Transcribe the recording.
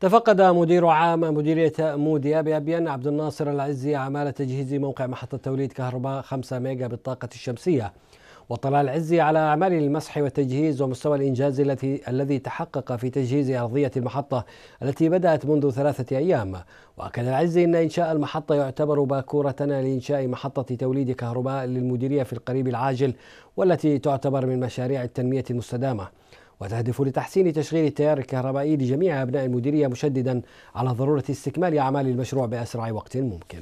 تفقد مدير عام مديرية موديا بأبيان عبد الناصر العزي أعمال تجهيز موقع محطة توليد كهرباء 5 ميجا بالطاقة الشمسية وطلع العزي على أعمال المسح والتجهيز ومستوى الإنجاز التي الذي تحقق في تجهيز أرضية المحطة التي بدأت منذ ثلاثة أيام وأكد العزي أن إنشاء المحطة يعتبر باكورة لإنشاء محطة توليد كهرباء للمديرية في القريب العاجل والتي تعتبر من مشاريع التنمية المستدامة وتهدف لتحسين تشغيل التيار الكهربائي لجميع أبناء المديرية مشددا على ضرورة استكمال أعمال المشروع بأسرع وقت ممكن